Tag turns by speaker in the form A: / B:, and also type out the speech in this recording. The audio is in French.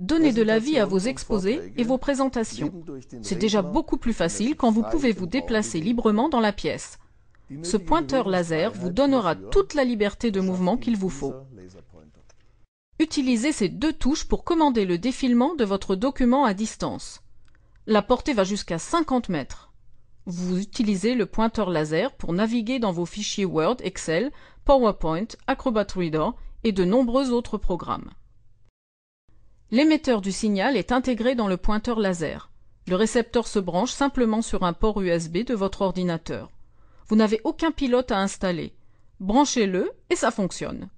A: Donnez de la vie à vos exposés et vos présentations. C'est déjà beaucoup plus facile quand vous pouvez vous déplacer librement dans la pièce. Ce pointeur laser vous donnera toute la liberté de mouvement qu'il vous faut. Utilisez ces deux touches pour commander le défilement de votre document à distance. La portée va jusqu'à 50 mètres. Vous utilisez le pointeur laser pour naviguer dans vos fichiers Word, Excel, PowerPoint, Acrobat Reader et de nombreux autres programmes. L'émetteur du signal est intégré dans le pointeur laser. Le récepteur se branche simplement sur
B: un port USB de votre ordinateur. Vous n'avez aucun pilote à installer. Branchez-le et ça fonctionne.